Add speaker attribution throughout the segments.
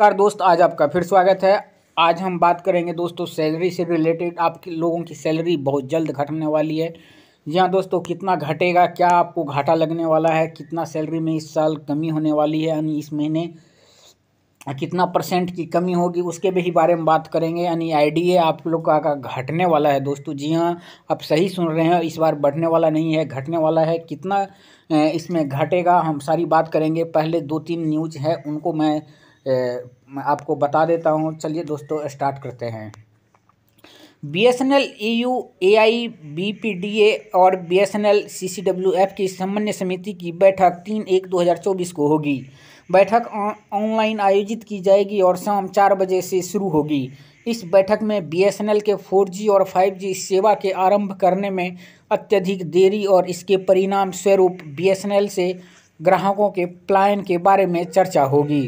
Speaker 1: नमस्कार दोस्त आज आपका फिर स्वागत है आज हम बात करेंगे दोस्तों सैलरी से रिलेटेड आपके लोगों की सैलरी बहुत जल्द घटने वाली है जी हाँ दोस्तों कितना घटेगा क्या आपको घाटा लगने वाला है कितना सैलरी में इस साल कमी होने वाली है यानी इस महीने कितना परसेंट की कमी होगी उसके भी बारे में बात करेंगे यानी आईडीए आप लोग का घटने वाला है दोस्तों जी हाँ आप सही सुन रहे हैं इस बार बढ़ने वाला नहीं है घटने वाला है कितना इसमें घटेगा हम सारी बात करेंगे पहले दो तीन न्यूज है उनको मैं आपको बता देता हूँ चलिए दोस्तों स्टार्ट करते हैं B S N L E U A I B P D A और B S N L C C W F की समन्वय समिति की बैठक तीन एक दो हज़ार चौबीस को होगी बैठक ऑनलाइन आयोजित की जाएगी और शाम चार बजे से शुरू होगी इस बैठक में बी एस एन एल के फोर जी और फाइव जी सेवा के आरंभ करने में अत्यधिक देरी और इसके परिणाम स्वरूप बी एस एन एल से ग्राहकों के प्लान के बारे में चर्चा होगी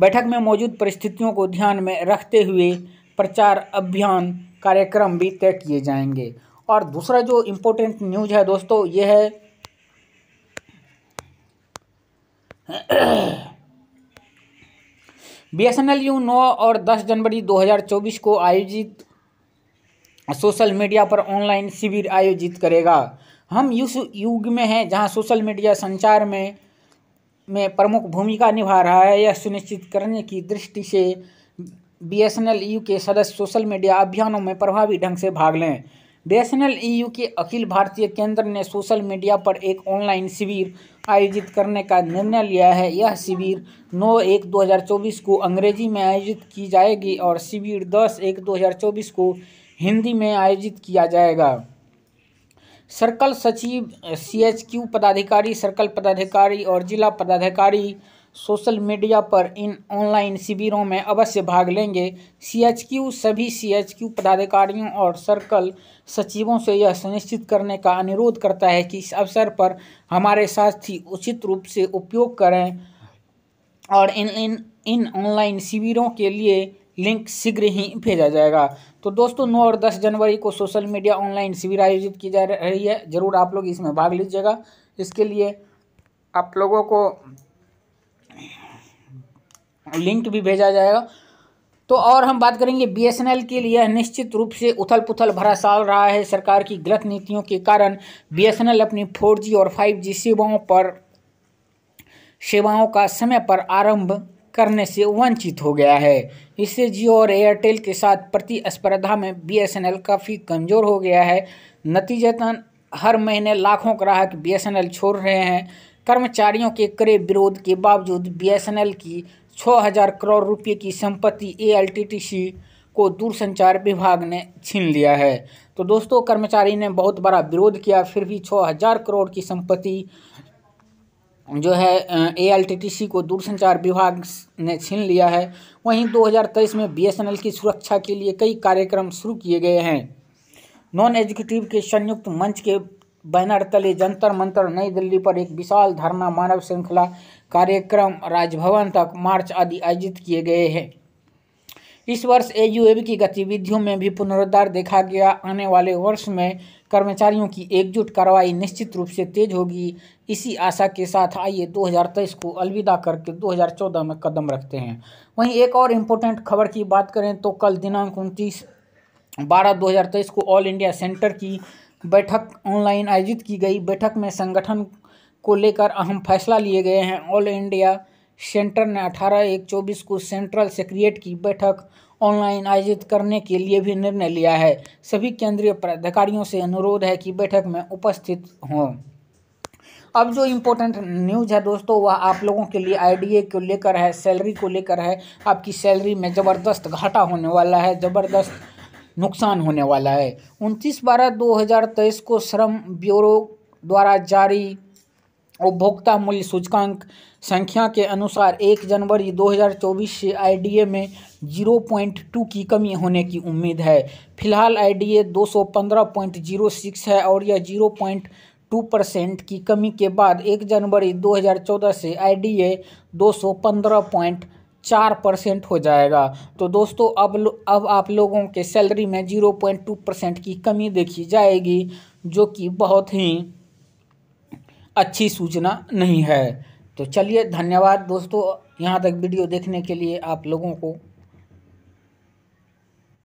Speaker 1: बैठक में मौजूद परिस्थितियों को ध्यान में रखते हुए प्रचार अभियान कार्यक्रम भी तय किए जाएंगे और दूसरा जो इम्पोर्टेंट न्यूज है दोस्तों ये है B S N L U नौ और दस जनवरी 2024 को आयोजित सोशल मीडिया पर ऑनलाइन शिविर आयोजित करेगा हम युग में हैं जहां सोशल मीडिया संचार में में प्रमुख भूमिका निभा रहा है यह सुनिश्चित करने की दृष्टि से B S N L U के सदस्य सोशल मीडिया अभियानों में प्रभावी ढंग से भाग लें B S N L U के अखिल भारतीय केंद्र ने सोशल मीडिया पर एक ऑनलाइन शिविर आयोजित करने का निर्णय लिया है यह शिविर 9 एक 2024 को अंग्रेजी में आयोजित की जाएगी और शिविर 10 एक 2024 को हिंदी में आयोजित किया जाएगा सर्कल सचिव सीएचक्यू पदाधिकारी सर्कल पदाधिकारी और जिला पदाधिकारी सोशल मीडिया पर इन ऑनलाइन शिविरों में अवश्य भाग लेंगे सीएचक्यू सभी सीएचक्यू पदाधिकारियों और सर्कल सचिवों से यह सुनिश्चित करने का अनुरोध करता है कि इस अवसर पर हमारे साथी उचित रूप से उपयोग करें और इन इन इन ऑनलाइन शिविरों के लिए लिंक शीघ्र ही भेजा जाएगा तो दोस्तों 9 और 10 जनवरी को सोशल मीडिया ऑनलाइन शिविर आयोजित की जा रही है ज़रूर आप लोग इसमें भाग लीजिएगा इसके लिए आप लोगों को लिंक भी भेजा जाएगा तो और हम बात करेंगे बीएसएनएल के लिए निश्चित रूप से उथल पुथल भरा साल रहा है सरकार की गलत नीतियों के कारण बीएसएनएल अपनी फोर जी और फाइव जी सेवाओं पर सेवाओं का समय पर आरंभ करने से वंचित हो गया है इससे जियो और एयरटेल के साथ प्रतिस्पर्धा में बीएसएनएल काफ़ी कमज़ोर हो गया है नतीजतन हर महीने लाखों ग्राहक बीएसएनएल छोड़ रहे हैं कर्मचारियों के करे विरोध के बावजूद बीएसएनएल की 6000 करोड़ रुपये की संपत्ति ए को दूरसंचार विभाग ने छीन लिया है तो दोस्तों कर्मचारी ने बहुत बड़ा विरोध किया फिर भी छः करोड़ की संपत्ति जो है ए को दूरसंचार विभाग ने छीन लिया है वहीं 2023 में बीएसएनएल की सुरक्षा के लिए कई कार्यक्रम शुरू किए गए हैं नॉन एग्जीक्यूटिव के संयुक्त मंच के बैनर तले जंतर मंतर नई दिल्ली पर एक विशाल धरना मानव श्रृंखला कार्यक्रम राजभवन तक मार्च आदि आयोजित किए गए हैं इस वर्ष एयूएबी की गतिविधियों में भी पुनरुद्धार देखा गया आने वाले वर्ष में कर्मचारियों की एकजुट कार्रवाई निश्चित रूप से तेज होगी इसी आशा के साथ आइए 2023 को अलविदा करके 2014 में कदम रखते हैं वहीं एक और इम्पोर्टेंट खबर की बात करें तो कल दिनांक उनतीस बारह दो को ऑल इंडिया सेंटर की बैठक ऑनलाइन आयोजित की गई बैठक में संगठन को लेकर अहम फैसला लिए गए हैं ऑल इंडिया सेंटर ने अठारह एक चौबीस को सेंट्रल सेक्रेट की बैठक ऑनलाइन आयोजित करने के लिए भी निर्णय लिया है सभी केंद्रीय पदाधिकारियों से अनुरोध है कि बैठक में उपस्थित हों अब जो इम्पोर्टेंट न्यूज है दोस्तों वह आप लोगों के लिए आईडीए को लेकर है सैलरी को लेकर है आपकी सैलरी में ज़बरदस्त घाटा होने वाला है ज़बरदस्त नुकसान होने वाला है उनतीस बारह दो हज़ार तेईस को श्रम ब्यूरो द्वारा जारी उपभोक्ता मूल्य सूचकांक संख्या के अनुसार एक जनवरी 2024 से आईडीए में 0.2 की कमी होने की उम्मीद है फिलहाल आईडीए 215.06 है और यह 0.2 परसेंट की कमी के बाद एक जनवरी 2014 से आईडीए 215.4 परसेंट हो जाएगा तो दोस्तों अब अब आप लोगों के सैलरी में 0.2 परसेंट की कमी देखी जाएगी जो कि बहुत ही अच्छी सूचना नहीं है तो चलिए धन्यवाद दोस्तों यहाँ तक वीडियो देखने के लिए आप लोगों को